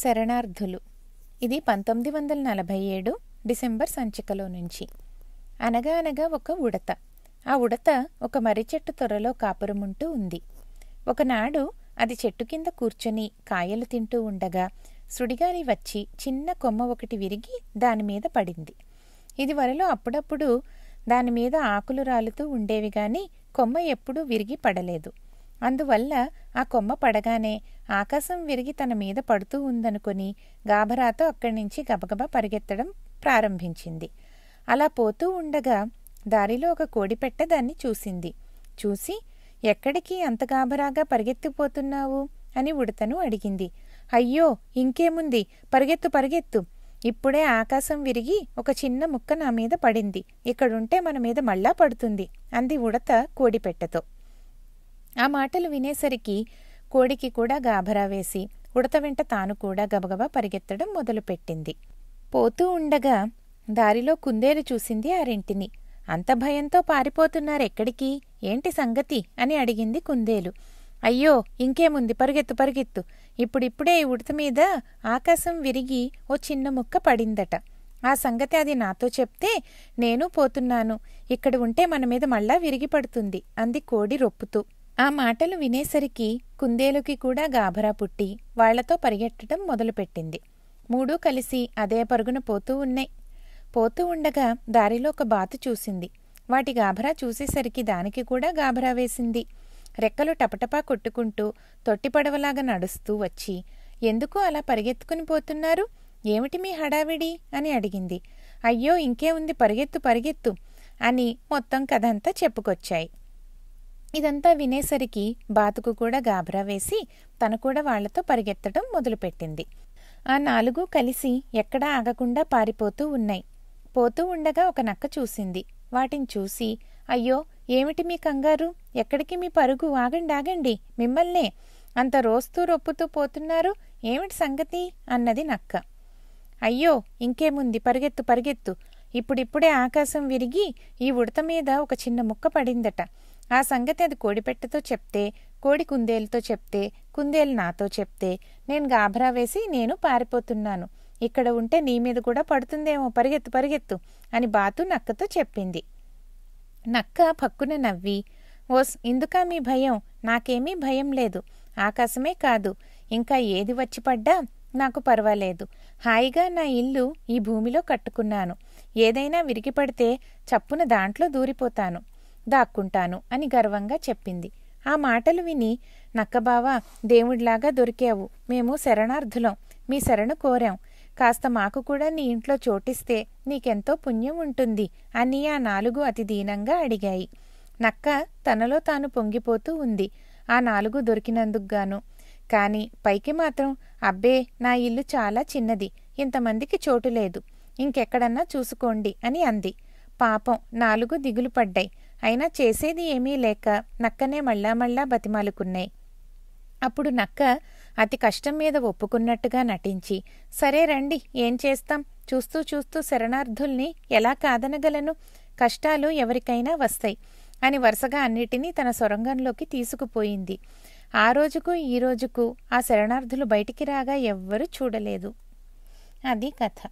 శరణార్థులు ఇది పంతొమ్మిది వందల నలభై ఏడు డిసెంబర్ సంచికలో నుంచి అనగా అనగా ఒక ఉడత ఆ ఉడత ఒక మర్రి చెట్టు త్వరలో కాపురముంటూ ఉంది ఒకనాడు అది చెట్టు కింద కూర్చొని కాయలు తింటూ ఉండగా సుడిగాలి వచ్చి చిన్న కొమ్మ ఒకటి విరిగి దానిమీద పడింది ఇది వరలో అప్పుడప్పుడు దానిమీద ఆకులు రాలుతూ ఉండేవి గాని కొమ్మ ఎప్పుడూ విరిగి పడలేదు అందువల్ల ఆ కొమ్మ పడగానే ఆకాశం విరిగి తన మీద పడుతూ ఉందనుకుని గాభరాతో అక్కడి నుంచి గబగబా పరిగెత్తడం ప్రారంభించింది అలా పోతూ ఉండగా దారిలో ఒక కోడిపెట్ట దాన్ని చూసింది చూసి ఎక్కడికి అంత గాభరాగా పరిగెత్తిపోతున్నావు అని ఉడతను అడిగింది అయ్యో ఇంకేముంది పరిగెత్తు పరిగెత్తు ఇప్పుడే ఆకాశం విరిగి ఒక చిన్న ముక్క నా మీద పడింది ఇక్కడుంటే మన మీద మళ్ళా పడుతుంది అంది ఉడత కోడిపెట్టతో ఆ మాటలు వినేసరికి కోడికి కూడా గాభరా వేసి ఉడత వెంట తాను కూడా గబగబా పరిగెత్తడం మొదలుపెట్టింది పోతూ ఉండగా దారిలో కుందేలు చూసింది ఆరింటిని అంత భయంతో పారిపోతున్నారెక్కడికి ఏంటి సంగతి అని అడిగింది కుందేలు అయ్యో ఇంకేముంది పరిగెత్తు పరిగెత్తు ఇప్పుడిప్పుడే ఈ ఉడత మీద ఆకాశం విరిగి ఓ చిన్న ముక్క పడిందట ఆ సంగతి అది నాతో చెప్తే నేను పోతున్నాను ఇక్కడ ఉంటే మన మీద మళ్ళా విరిగి పడుతుంది అంది కోడి రొప్పుతూ ఆ మాటలు వినేసరికి కుందేలుకి కూడా గాభరా పుట్టి వాళ్లతో పరిగెట్టడం మొదలుపెట్టింది మూడూ కలిసి అదే పరుగున పోతూ ఉన్నాయి పోతూ ఉండగా దారిలో ఒక బాతు చూసింది వాటి గాభరా చూసేసరికి దానికి కూడా గాభరా వేసింది రెక్కలు టపటపా కొట్టుకుంటూ తొట్టిపడవలాగా నడుస్తూ వచ్చి ఎందుకు అలా పరిగెత్తుకుని పోతున్నారు ఏమిటి మీ హడావిడి అని అడిగింది అయ్యో ఇంకే ఉంది పరిగెత్తు పరిగెత్తు అని మొత్తం కథంతా చెప్పుకొచ్చాయి ఇదంతా వినేసరికి బాతుకు కూడా గాభరా వేసి తను కూడా వాళ్లతో పరిగెత్తడం మొదలుపెట్టింది ఆ నాలుగు కలిసి ఎక్కడా ఆగకుండా పారిపోతూ ఉన్నాయి పోతూ ఉండగా ఒక నక్క చూసింది వాటిని చూసి అయ్యో ఏమిటి మీ కంగారు ఎక్కడికి మీ పరుగు ఆగండి ఆగండి మిమ్మల్నే అంత రోస్తూ రొప్పుతూ పోతున్నారు ఏమిటి సంగతి అన్నది నక్క అయ్యో ఇంకేముంది పరిగెత్తు పరిగెత్తు ఇప్పుడిప్పుడే ఆకాశం విరిగి ఈ ఉడత మీద ఒక చిన్న ముక్క పడిందట ఆ సంగతి అది కోడిపెట్టతో చెప్తే కోడి కుందేలుతో చెప్తే కుందేలు నాతో చెప్తే నేను గాభరా వేసి నేను పారిపోతున్నాను ఇక్కడ ఉంటే నీ మీద కూడా పడుతుందేమో పరిగెత్తు పరిగెత్తు అని బాతు నక్కతో చెప్పింది నక్క పక్కున నవ్వి ఓస్ ఇందుకా మీ భయం నాకేమీ భయం లేదు ఆకాశమే కాదు ఇంకా ఏది వచ్చి పడ్డా నాకు పర్వాలేదు హాయిగా నా ఇల్లు ఈ భూమిలో కట్టుకున్నాను ఏదైనా విరిగిపడితే చప్పున దాంట్లో దూరిపోతాను దాక్కుంటాను అని గర్వంగా చెప్పింది ఆ మాటలు విని నక్కబావ దేవుడిలాగా దొరికావు మేము శరణార్థులం మీ శరణు కోరాం కాస్త మాకు కూడా నీ ఇంట్లో చోటిస్తే నీకెంతో పుణ్యం ఉంటుంది అని ఆ నాలుగు అతి దీనంగా అడిగాయి నక్క తనలో తాను పొంగిపోతూ ఉంది ఆ నాలుగు దొరికినందుకుగాను కాని పైకి మాత్రం అబ్బే నా ఇల్లు చాలా చిన్నది ఇంతమందికి చోటు లేదు ఇంకెక్కడన్నా చూసుకోండి అని అంది పాపం నాలుగు దిగులు పడ్డాయి అయినా చేసేది ఏమీ లేక నక్కనే మళ్ళా మళ్ళా బతిమాలుకున్నాయి అప్పుడు నక్క అతి కష్టం మీద ఒప్పుకున్నట్టుగా నటించి సరే రండి ఏం చేస్తాం చూస్తూ చూస్తూ శరణార్థుల్ని ఎలా కాదనగలను కష్టాలు ఎవరికైనా వస్తాయి అని వరుసగా అన్నిటినీ తన సొరంగంలోకి తీసుకుపోయింది ఆ రోజుకు ఈ రోజుకు ఆ శరణార్థులు బయటికి రాగా ఎవ్వరూ చూడలేదు అది కథ